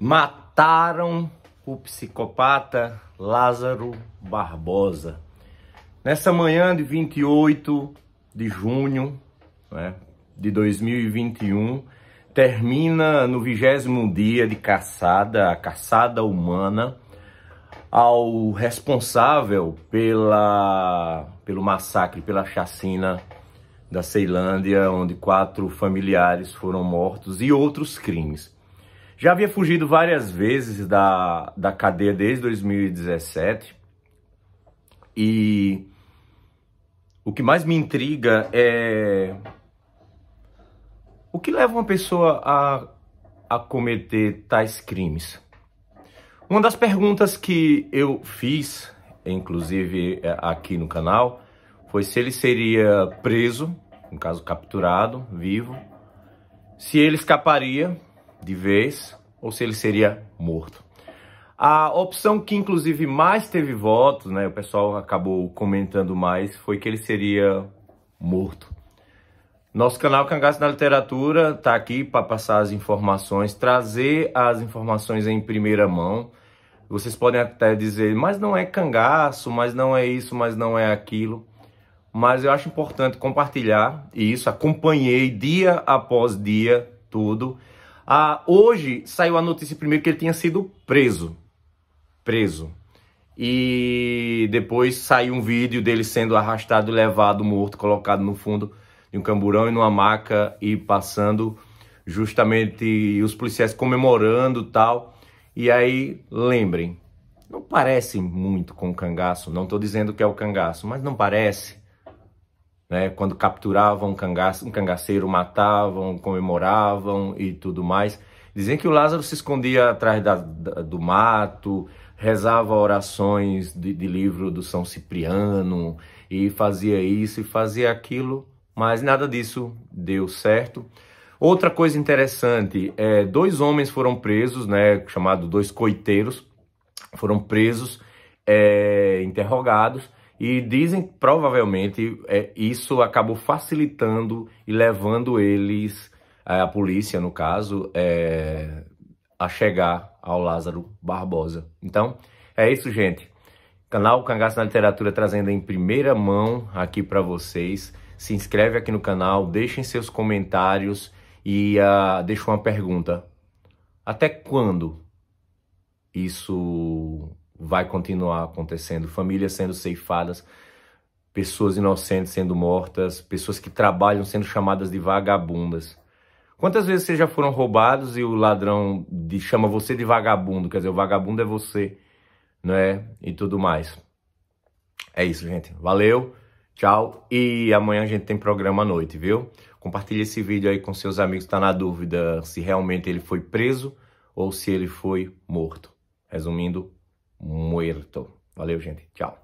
Mataram o psicopata Lázaro Barbosa. Nessa manhã de 28 de junho né, de 2021, termina no vigésimo dia de caçada, a caçada humana, ao responsável pela, pelo massacre, pela chacina da Ceilândia, onde quatro familiares foram mortos e outros crimes. Já havia fugido várias vezes da, da cadeia desde 2017 e o que mais me intriga é o que leva uma pessoa a, a cometer tais crimes. Uma das perguntas que eu fiz, inclusive é, aqui no canal, foi se ele seria preso, no caso capturado, vivo, se ele escaparia de vez ou se ele seria morto. A opção que inclusive mais teve votos, né, o pessoal acabou comentando mais, foi que ele seria morto. Nosso canal Cangaço na Literatura está aqui para passar as informações, trazer as informações em primeira mão. Vocês podem até dizer, mas não é cangaço, mas não é isso, mas não é aquilo. Mas eu acho importante compartilhar e isso. Acompanhei dia após dia tudo. Ah, hoje saiu a notícia primeiro que ele tinha sido preso. Preso. E depois saiu um vídeo dele sendo arrastado, levado, morto, colocado no fundo de um camburão e numa maca e passando justamente os policiais comemorando tal. E aí, lembrem, não parece muito com o cangaço, não estou dizendo que é o cangaço, mas não parece né? Quando capturavam um, cangace, um cangaceiro, matavam, comemoravam e tudo mais. Dizem que o Lázaro se escondia atrás da, da, do mato, rezava orações de, de livro do São Cipriano e fazia isso e fazia aquilo, mas nada disso deu certo. Outra coisa interessante, é, dois homens foram presos, né, chamados dois coiteiros, foram presos, é, interrogados, e dizem provavelmente é, isso acabou facilitando e levando eles, é, a polícia no caso, é, a chegar ao Lázaro Barbosa. Então, é isso, gente. Canal Cangaço na Literatura trazendo em primeira mão aqui para vocês. Se inscreve aqui no canal, deixem seus comentários e uh, uma pergunta. Até quando isso vai continuar acontecendo, famílias sendo ceifadas, pessoas inocentes sendo mortas, pessoas que trabalham sendo chamadas de vagabundas. Quantas vezes vocês já foram roubados e o ladrão de, chama você de vagabundo? Quer dizer, o vagabundo é você, né? E tudo mais. É isso, gente. Valeu, tchau. E amanhã a gente tem programa à noite, viu? Compartilhe esse vídeo aí com seus amigos. Está na dúvida se realmente ele foi preso ou se ele foi morto. Resumindo, muerto. Valeu, gente. Tchau.